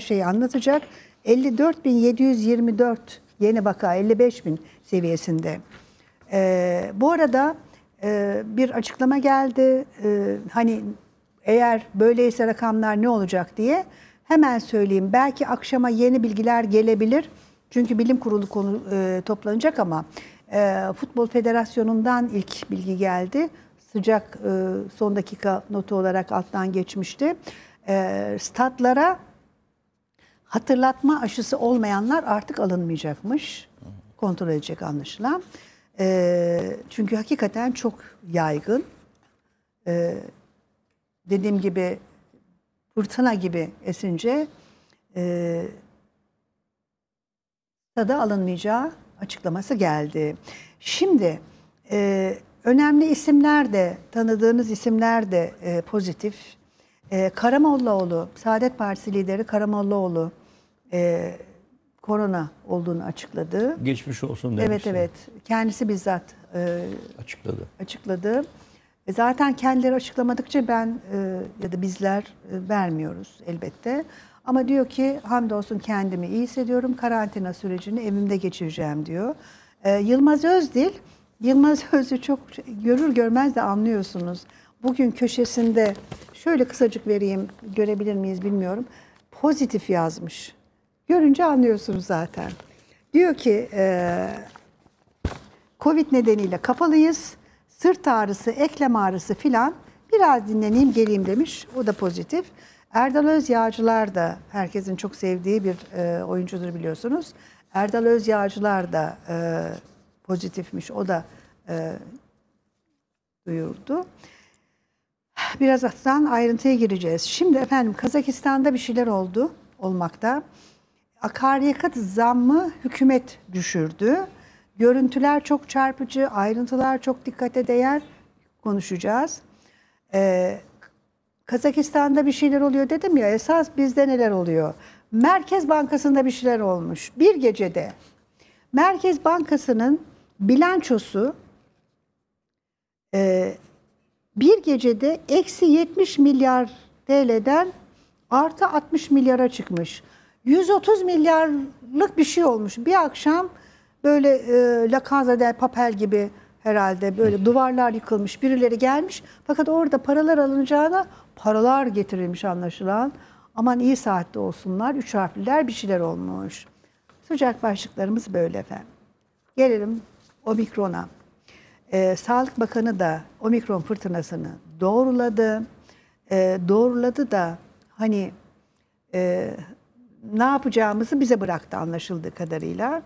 şeyi anlatacak. 54.724 yeni vaka 55.000 seviyesinde. Ee, bu arada e, bir açıklama geldi. Ee, hani eğer böyleyse rakamlar ne olacak diye hemen söyleyeyim. Belki akşama yeni bilgiler gelebilir. Çünkü bilim kurulu konu e, toplanacak ama e, Futbol Federasyonu'ndan ilk bilgi geldi. Sıcak e, son dakika notu olarak alttan geçmişti. E, statlara Hatırlatma aşısı olmayanlar artık alınmayacakmış. Kontrol edecek anlaşılan. E, çünkü hakikaten çok yaygın. E, dediğim gibi fırtına gibi esince e, tadı alınmayacağı açıklaması geldi. Şimdi e, önemli isimler de tanıdığınız isimler de e, pozitif. E, Karamollaoğlu, Saadet Partisi lideri Karamollaoğlu e, korona olduğunu açıkladı. Geçmiş olsun demiş. Evet evet. Kendisi bizzat e, açıkladı. Açıkladı. E, zaten kendileri açıklamadıkça ben e, ya da bizler e, vermiyoruz elbette. Ama diyor ki hamdolsun kendimi iyi hissediyorum. Karantina sürecini evimde geçireceğim diyor. E, Yılmaz Özdil, Yılmaz Özdil çok görür görmez de anlıyorsunuz. Bugün köşesinde şöyle kısacık vereyim görebilir miyiz bilmiyorum. Pozitif yazmış. Görünce anlıyorsunuz zaten. Diyor ki e, Covid nedeniyle kapalıyız. Sırt ağrısı, eklem ağrısı filan. Biraz dinleneyim geleyim demiş. O da pozitif. Erdal Özyağcılar da herkesin çok sevdiği bir e, oyuncudur biliyorsunuz. Erdal Özyağcılar da e, pozitifmiş. O da e, duyurdu. Birazdan ayrıntıya gireceğiz. Şimdi efendim Kazakistan'da bir şeyler oldu olmakta akaryakıt zammı hükümet düşürdü. Görüntüler çok çarpıcı, ayrıntılar çok dikkate değer konuşacağız. Ee, Kazakistan'da bir şeyler oluyor dedim ya, esas bizde neler oluyor? Merkez Bankası'nda bir şeyler olmuş. Bir gecede Merkez Bankası'nın bilançosu e, bir gecede eksi 70 milyar TL'den artı 60 milyara çıkmış. 130 milyarlık bir şey olmuş. Bir akşam böyle e, La Casa del Papel gibi herhalde böyle duvarlar yıkılmış, birileri gelmiş. Fakat orada paralar alınacağına paralar getirilmiş anlaşılan. Aman iyi saatte olsunlar, üç harfliler bir şeyler olmuş. Sıcak başlıklarımız böyle efendim. Gelelim Omikron'a. Ee, Sağlık Bakanı da Omikron fırtınasını doğruladı. Ee, doğruladı da hani e, ne yapacağımızı bize bıraktı anlaşıldığı kadarıyla.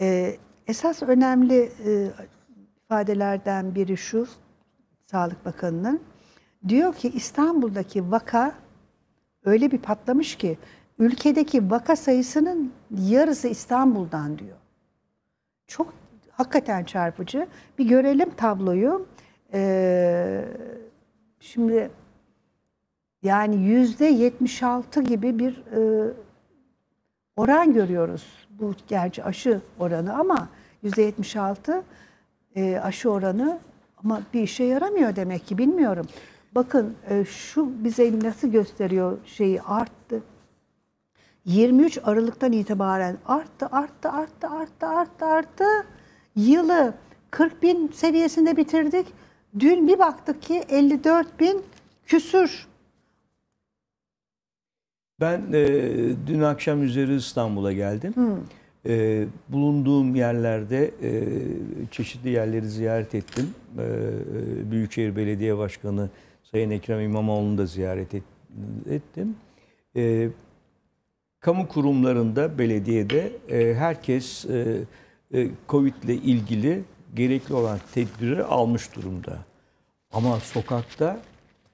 E, esas önemli e, ifadelerden biri şu, Sağlık Bakanı'nın. Diyor ki İstanbul'daki vaka öyle bir patlamış ki ülkedeki vaka sayısının yarısı İstanbul'dan diyor. Çok hakikaten çarpıcı. Bir görelim tabloyu. Ee, şimdi yani yüzde yetmiş altı gibi bir e, oran görüyoruz. Bu gerçi aşı oranı ama yüzde %76 altı e, aşı oranı ama bir işe yaramıyor demek ki bilmiyorum. Bakın e, şu bize nasıl gösteriyor şeyi arttı. 23 Aralık'tan itibaren arttı, arttı, arttı, arttı, arttı, arttı. Yılı 40 bin seviyesinde bitirdik. Dün bir baktık ki 54 bin küsür ben e, dün akşam üzeri İstanbul'a geldim. Hı. E, bulunduğum yerlerde e, çeşitli yerleri ziyaret ettim. E, e, Büyükşehir Belediye Başkanı Sayın Ekrem İmamoğlu'nu da ziyaret et, ettim. E, kamu kurumlarında, belediyede e, herkes e, e Covid ile ilgili gerekli olan tedbiri almış durumda. Ama sokakta,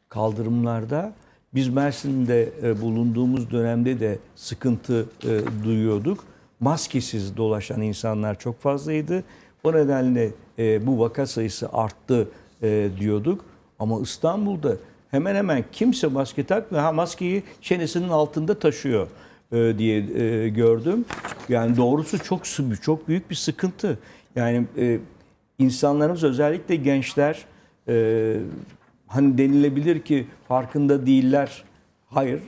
kaldırımlarda biz Mersin'de e, bulunduğumuz dönemde de sıkıntı e, duyuyorduk. Maskesiz dolaşan insanlar çok fazlaydı. O nedenle e, bu vaka sayısı arttı diyorduk. Ama İstanbul'da hemen hemen kimse maske takmıyor. Ha maskeyi çenesinin altında taşıyor diye gördüm. Yani doğrusu çok çok büyük bir sıkıntı. Yani insanlarımız özellikle gençler hani denilebilir ki farkında değiller. Hayır,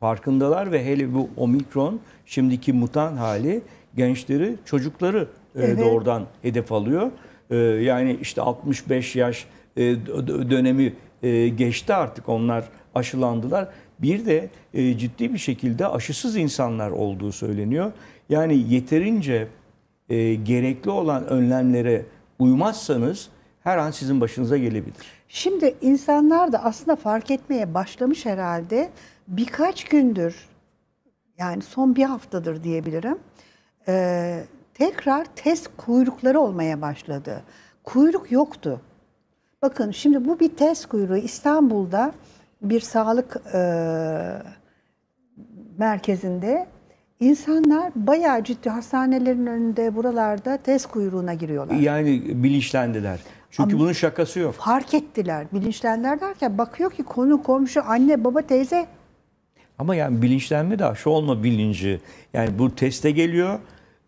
farkındalar ve hele bu omikron şimdiki mutan hali gençleri, çocukları e, evet. doğrudan hedef alıyor. E, yani işte 65 yaş e, dönemi geçti artık onlar aşılandılar. Bir de ciddi bir şekilde aşısız insanlar olduğu söyleniyor. Yani yeterince gerekli olan önlemlere uymazsanız her an sizin başınıza gelebilir. Şimdi insanlar da aslında fark etmeye başlamış herhalde. Birkaç gündür yani son bir haftadır diyebilirim. Ee, tekrar test kuyrukları olmaya başladı. Kuyruk yoktu. Bakın şimdi bu bir test kuyruğu. İstanbul'da bir sağlık e, merkezinde insanlar bayağı ciddi hastanelerin önünde buralarda test kuyruğuna giriyorlar. Yani bilinçlendiler. Çünkü Ama bunun şakası yok. Fark ettiler. Bilinçlendiler derken bakıyor ki konu komşu, anne, baba, teyze. Ama yani bilinçlenme de aşı olma bilinci. Yani bu teste geliyor.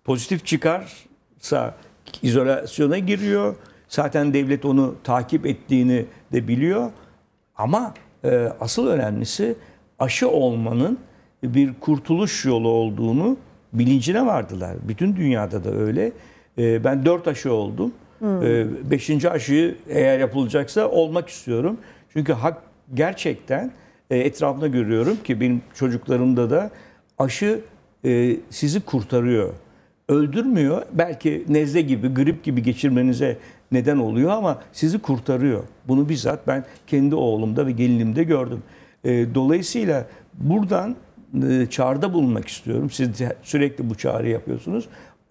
Pozitif çıkarsa izolasyona giriyor. Zaten devlet onu takip ettiğini de biliyor. Ama e, asıl önemlisi aşı olmanın bir kurtuluş yolu olduğunu bilincine vardılar. Bütün dünyada da öyle. E, ben dört aşı oldum. Hmm. beşinci aşıyı eğer yapılacaksa olmak istiyorum. Çünkü hak gerçekten e, etrafında görüyorum ki benim çocuklarımda da aşı e, sizi kurtarıyor. Öldürmüyor. Belki nezle gibi, grip gibi geçirmenize neden oluyor ama sizi kurtarıyor. Bunu bizzat ben kendi oğlumda ve gelinimde gördüm. E, dolayısıyla buradan e, çağrıda bulunmak istiyorum. Siz sürekli bu çağrı yapıyorsunuz.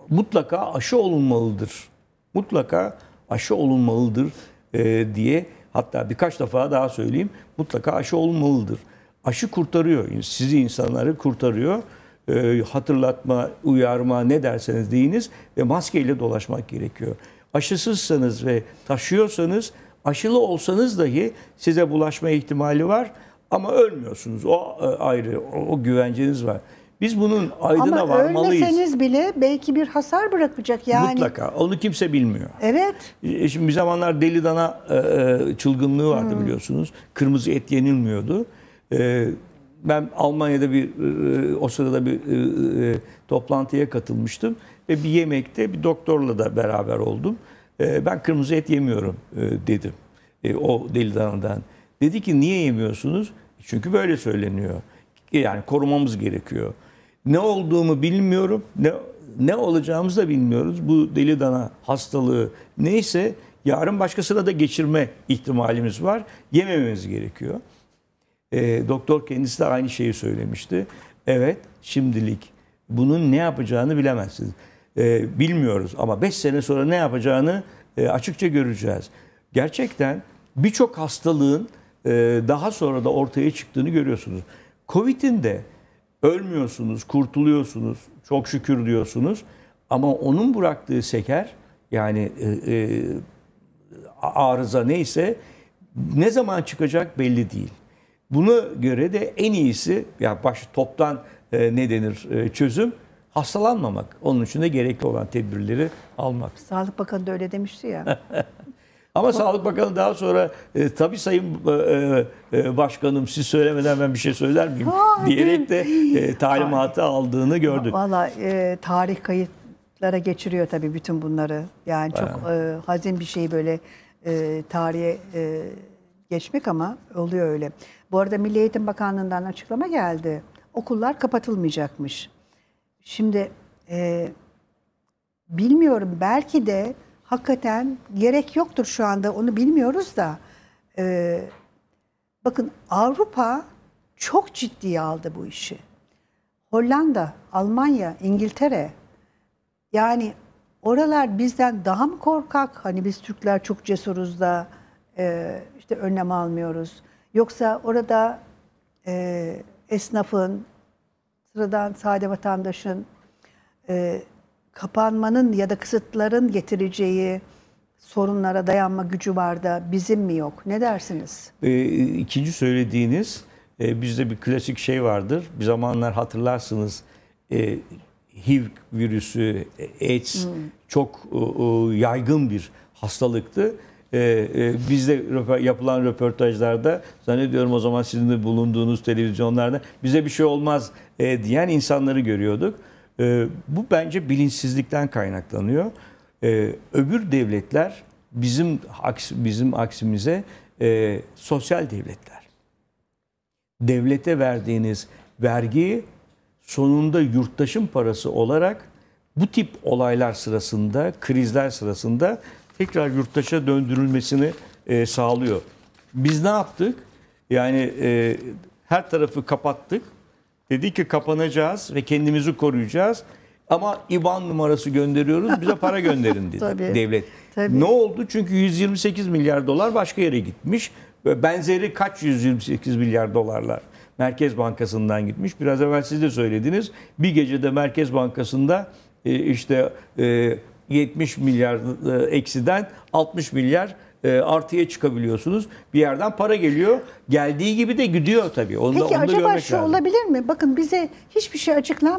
Mutlaka aşı olunmalıdır mutlaka aşı olunmalıdır e, diye hatta birkaç defa daha söyleyeyim mutlaka aşı olunmalıdır. Aşı kurtarıyor, sizi insanları kurtarıyor. E, hatırlatma, uyarma ne derseniz deyiniz ve maskeyle dolaşmak gerekiyor. Aşısızsanız ve taşıyorsanız aşılı olsanız dahi size bulaşma ihtimali var ama ölmüyorsunuz. O e, ayrı, o güvenceniz var. Biz bunun aydına Ama varmalıyız. Ama ölmeseniz bile belki bir hasar bırakacak yani. Mutlaka. Onu kimse bilmiyor. Evet. E, e, şimdi bir zamanlar deli dana e, çılgınlığı vardı hmm. biliyorsunuz. Kırmızı et yenilmiyordu. Ben Almanya'da bir o sırada bir toplantıya katılmıştım ve bir yemekte bir doktorla da beraber oldum. Ben kırmızı et yemiyorum dedim. O deli danadan. Dedi ki niye yemiyorsunuz? Çünkü böyle söyleniyor. Yani korumamız gerekiyor. Ne olduğumu bilmiyorum. Ne, ne olacağımızı da bilmiyoruz. Bu deli dana hastalığı neyse yarın başkasına da geçirme ihtimalimiz var. Yemememiz gerekiyor. E, doktor kendisi de aynı şeyi söylemişti. Evet şimdilik bunun ne yapacağını bilemezsiniz. E, bilmiyoruz ama 5 sene sonra ne yapacağını e, açıkça göreceğiz. Gerçekten birçok hastalığın e, daha sonra da ortaya çıktığını görüyorsunuz. Covid'in de Ölmüyorsunuz, kurtuluyorsunuz, çok şükür diyorsunuz. Ama onun bıraktığı seker yani e, e, arıza neyse ne zaman çıkacak belli değil. Buna göre de en iyisi ya yani baş toptan e, ne denir e, çözüm hastalanmamak. Onun için de gerekli olan tedbirleri almak. Sağlık Bakanı da öyle demişti ya. Ama Sağlık Bakanı daha sonra e, tabii Sayın e, e, e, Başkanım siz söylemeden ben bir şey söyler miyim ha, diyerek de e, talimatı ha. aldığını gördük. Valla e, tarih kayıtlara geçiriyor tabii bütün bunları. Yani çok e, hazin bir şey böyle e, tarihe e, geçmek ama oluyor öyle. Bu arada Milli Eğitim Bakanlığı'ndan açıklama geldi. Okullar kapatılmayacakmış. Şimdi e, bilmiyorum belki de hakikaten gerek yoktur şu anda onu bilmiyoruz da e, bakın Avrupa çok ciddiye aldı bu işi. Hollanda, Almanya, İngiltere yani oralar bizden daha mı korkak? Hani biz Türkler çok cesuruz da e, işte önlem almıyoruz. Yoksa orada e, esnafın, sıradan sade vatandaşın e, kapanmanın ya da kısıtların getireceği sorunlara dayanma gücü var da bizim mi yok? Ne dersiniz? E, ikinci söylediğiniz e, bizde bir klasik şey vardır. Bir zamanlar hatırlarsınız e, HIV virüsü, e, AIDS hmm. çok e, e, yaygın bir hastalıktı. E, e, bizde röper, yapılan röportajlarda zannediyorum o zaman sizin de bulunduğunuz televizyonlarda bize bir şey olmaz e, diyen insanları görüyorduk. E, bu bence bilinçsizlikten kaynaklanıyor. E, öbür devletler bizim aks, bizim aksimize e, sosyal devletler. Devlete verdiğiniz vergiyi sonunda yurttaşın parası olarak bu tip olaylar sırasında, krizler sırasında tekrar yurttaşa döndürülmesini e, sağlıyor. Biz ne yaptık? Yani e, her tarafı kapattık Dedi ki kapanacağız ve kendimizi koruyacağız. Ama IBAN numarası gönderiyoruz bize para gönderin dedi tabii, devlet. Tabii. Ne oldu? Çünkü 128 milyar dolar başka yere gitmiş. Benzeri kaç 128 milyar dolarlar Merkez Bankası'ndan gitmiş. Biraz evvel siz de söylediniz. Bir gecede Merkez Bankası'nda e, işte 70 e, milyar e, eksiden 60 milyar e, artıya çıkabiliyorsunuz. Bir yerden para geliyor. Geldiği gibi de gidiyor tabii. Onu Peki da, onu acaba da şu lazım. olabilir mi? Bakın bize hiçbir şey açıklan